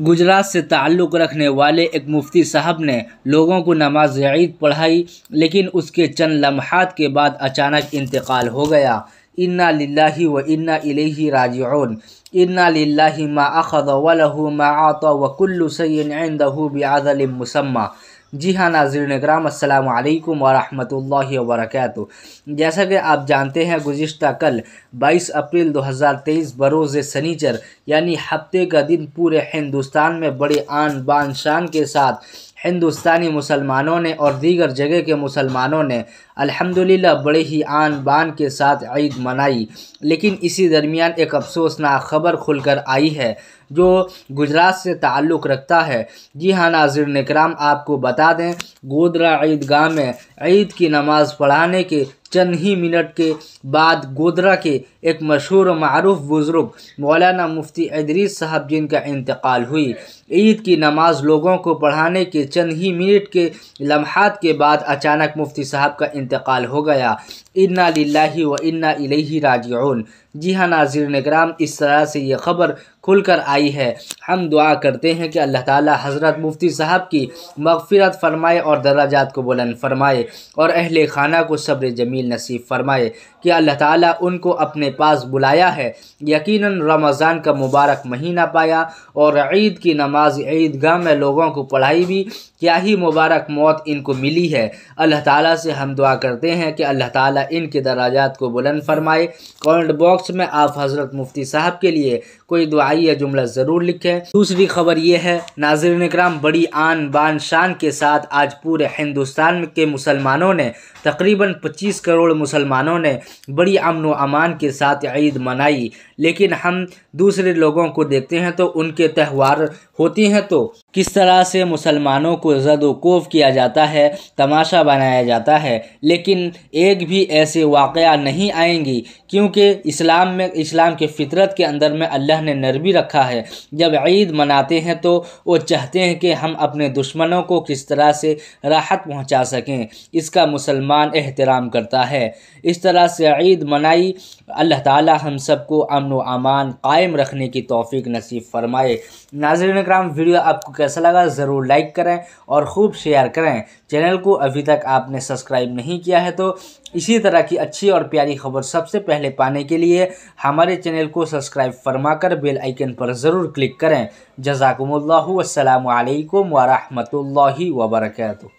गुजरात से ताल्लुक़ रखने वाले एक मुफ्ती साहब ने लोगों को नमाज ईद पढ़ाई लेकिन उसके चंद लम्हात के बाद अचानक इंतकाल हो गया इन्ना लाही व इन्ना इलेही राजिउन इन्ना लिल्लाही मा अखद वलहु मा आता व कुल्लु सैन इंदहु बिआज़लिम मुसम्मा जी हाँ नाजिर कराम अल्लाम वरहमल वर्क जैसा कि आप जानते हैं गुज्त कल 22 अप्रैल 2023 बरोज़ सनीचर यानी हफ्ते का दिन पूरे हिंदुस्तान में बड़े आन बान शान के साथ हिंदुस्तानी मुसलमानों ने और दीगर जगह के मुसलमानों ने अल्हम्दुलिल्लाह बड़े ही आन बान के साथ ईद मनाई लेकिन इसी दरमियान एक अफसोसनाक खबर खुलकर आई है जो गुजरात से ताल्लुक़ रखता है जी हाँ नाजिर निकराम आपको बता दें गोदरा ईदगाह में ईद की नमाज़ पढ़ाने के चंद ही मिनट के बाद गोदरा के एक मशहूर मरूफ बुज़ुर्ग मौलाना मुफ्ती इदरीस साहब जिनका इंतकाल हुई ईद की नमाज लोगों को पढ़ाने के चंद ही मिनट के लम्हात के बाद अचानक मुफ्ती साहब का इंतकाल हो गया इन्ना लाही व इन्ना इलेही राजन जी हाँ नाजिर नगराम इस तरह से ये ख़बर खुल कर आई है हम दुआ करते हैं कि अल्लाह ताला हज़रत मुफ्ती साहब की मगफिरत फरमाए और दराजात को बुलंद फरमाए और अहल खाना को सब्र जमील नसीब फरमाए कि अल्लाह ताला उनको अपने पास बुलाया है यकीन रमज़ान का मुबारक महीना पाया और ईद की नमाज ईदगाह में लोगों को पढ़ाई भी क्या ही मुबारक मौत इनको मिली है अल्लाह ताला से हम दुआ करते हैं कि अल्लाह ताला इनके दराजात को बुलंद फरमाए कॉमेंट बॉक्स बॉक्स में आप हज़रत मुफ्ती साहब के लिए कोई दुआई या जुमला ज़रूर लिखें दूसरी खबर यह है नाजरन कराम बड़ी आन बान शान के साथ आज पूरे हिंदुस्तान के मुसलमानों ने तकरीबन 25 करोड़ मुसलमानों ने बड़ी अमन अमान के साथ ईद मनाई लेकिन हम दूसरे लोगों को देखते हैं तो उनके त्यौहार होती हैं तो किस तरह से मुसलमानों को जदोकोफ किया जाता है तमाशा बनाया जाता है लेकिन एक भी ऐसे वाक़ नहीं आएंगी क्योंकि इस्लाम में इस्लाम के फितरत के अंदर में अल्लाह ने नरमी रखा है जब ईद मनाते हैं तो वो चाहते हैं कि हम अपने दुश्मनों को किस तरह से राहत पहुंचा सकें इसका मुसलमान एहतराम करता है इस तरह से ईद मनाई अल्लाह ताली हम सबको अमन व अमान कायम रखने की तोफ़ी नसीब फरमाए नाजर कराम वीडियो आपको कैसा लगा ज़रूर लाइक करें और खूब शेयर करें चैनल को अभी तक आपने सब्सक्राइब नहीं किया है तो इसी तरह की अच्छी और प्यारी खबर सबसे पहले पाने के लिए हमारे चैनल को सब्सक्राइब फरमा कर बेल आइकन पर ज़रूर क्लिक करें जजाकम्ला वालेकुम वरहमल वबरकू